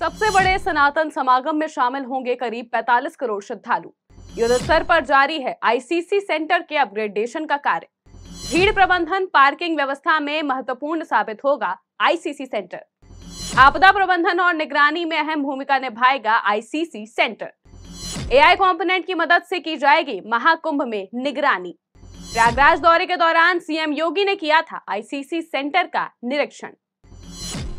सबसे बड़े सनातन समागम में शामिल होंगे करीब 45 करोड़ श्रद्धालु युद्ध स्तर पर जारी है आईसीसी सेंटर के अपग्रेडेशन का कार्य भीड़ प्रबंधन पार्किंग व्यवस्था में महत्वपूर्ण साबित होगा आईसीसी सेंटर आपदा प्रबंधन और निगरानी में अहम भूमिका निभाएगा आईसीसी सेंटर एआई कंपोनेंट की मदद से की जाएगी महाकुंभ में निगरानी प्रयागराज दौरे के दौरान सीएम योगी ने किया था आईसीसी सेंटर का निरीक्षण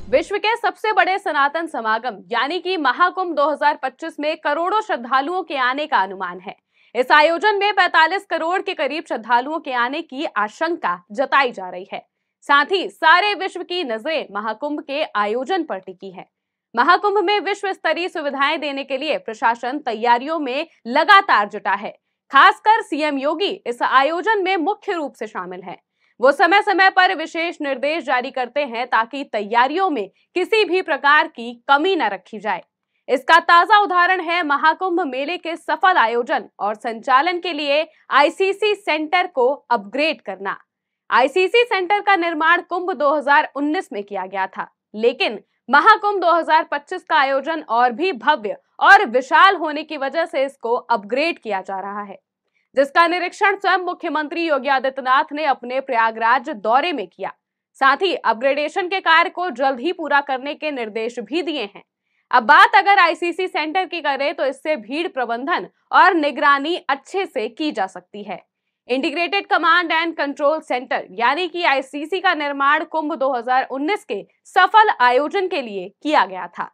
विश्व के सबसे बड़े सनातन समागम यानी कि महाकुंभ 2025 में करोड़ों श्रद्धालुओं के आने का अनुमान है इस आयोजन में 45 करोड़ के करीब श्रद्धालुओं के आने की आशंका जताई जा रही है साथ ही सारे विश्व की नजरें महाकुंभ के आयोजन पर टिकी है महाकुंभ में विश्व स्तरीय सुविधाएं देने के लिए प्रशासन तैयारियों में लगातार जुटा है खासकर सीएम योगी इस आयोजन में मुख्य रूप से शामिल है वो समय समय पर विशेष निर्देश जारी करते हैं ताकि तैयारियों में किसी भी प्रकार की कमी न रखी जाए इसका ताजा उदाहरण है महाकुंभ मेले के सफल आयोजन और संचालन के लिए आईसीसी सेंटर को अपग्रेड करना आईसीसी सेंटर का निर्माण कुंभ 2019 में किया गया था लेकिन महाकुंभ 2025 का आयोजन और भी भव्य और विशाल होने की वजह से इसको अपग्रेड किया जा रहा है जिसका निरीक्षण स्वयं मुख्यमंत्री योगी आदित्यनाथ ने अपने प्रयागराज दौरे में किया साथ ही अपग्रेडेशन के कार्य को जल्द ही पूरा करने के निर्देश भी दिए हैं अब बात अगर आईसीसी सेंटर की करें तो इससे भीड़ प्रबंधन और निगरानी अच्छे से की जा सकती है integrated command and control centre यानी कि आईसीसी का निर्माण कुंभ 2019 के सफल आयोजन के लिए किया गया था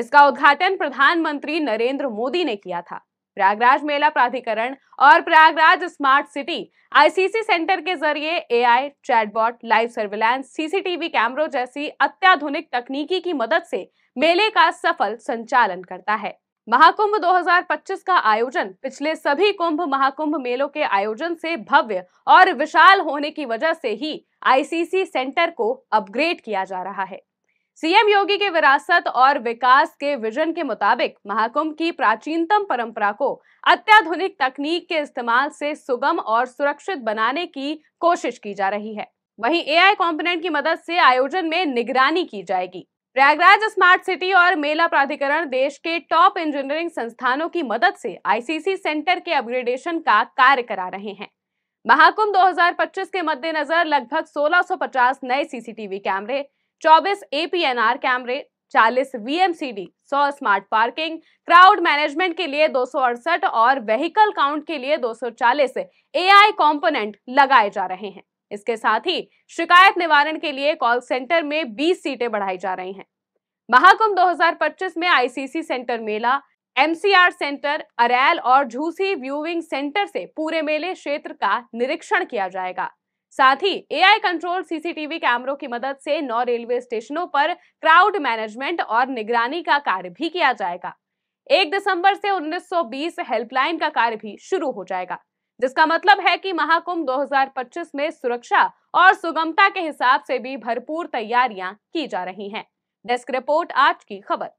इसका उद्घाटन प्रधानमंत्री नरेंद्र मोदी ने किया था प्रयागराज मेला प्राधिकरण और Prayagraj smart city ICC centre के जरिए AI, chatbot live surveillance CCTV कैमरों जैसी अत्याधुनिक तकनीकी की मदद से मेले का सफल संचालन करता है महाकुंभ 2025 का आयोजन पिछले सभी कुंभ महाकुंभ मेलों के आयोजन से भव्य और विशाल होने की वजह से ही आईसीसी सेंटर को अपग्रेड किया जा रहा है सीएम योगी के विरासत और विकास के विजन के मुताबिक महाकुंभ की प्राचीनतम परंपरा को अत्याधुनिक तकनीक के इस्तेमाल से सुगम और सुरक्षित बनाने की कोशिश की जा रही है वहीं एआई कंपोनेंट की मदद से आयोजन में निगरानी की जाएगी प्रयागराज स्मार्ट सिटी और मेला प्राधिकरण देश के टॉप इंजीनियरिंग संस्थानों की मदद से आईसीसी सेंटर के अपग्रेडेशन का कार्य करा रहे हैं महाकुंभ 2025 के मद्देनजर लगभग 1650 नए सीसीटीवी कैमरे चौबीस एपीएनआर कैमरे C VMCD 100 smart parking crowd management के लिए दो और व्हीकल काउंट के लिए 240 एआई कॉम्पोनेंट लगाए जा रहे हैं इसके साथ ही शिकायत निवारण के लिए कॉल सेंटर में 20 सीटें बढ़ाई जा रही हैं महाकुंभ 2025 में आईसीसी सेंटर मेला एमसीआर सेंटर अरेल और झूसी व्यूविंग सेंटर से पूरे मेले क्षेत्र का निरीक्षण किया जाएगा साथ ही एआई कंट्रोल सीसीटीवी कैमरों की मदद से नौ रेलवे स्टेशनों पर क्राउड मैनेजमेंट और निगरानी का कार्य भी किया जाएगा एक दिसंबर से 1920 हेल्पलाइन का कार्य भी शुरू हो जाएगा जिसका मतलब है कि महाकुंभ 2025 में सुरक्षा और सुगमता के हिसाब से भी भरपूर तैयारियां की जा रही हैं। डेस्क रिपोर्ट आज की खबर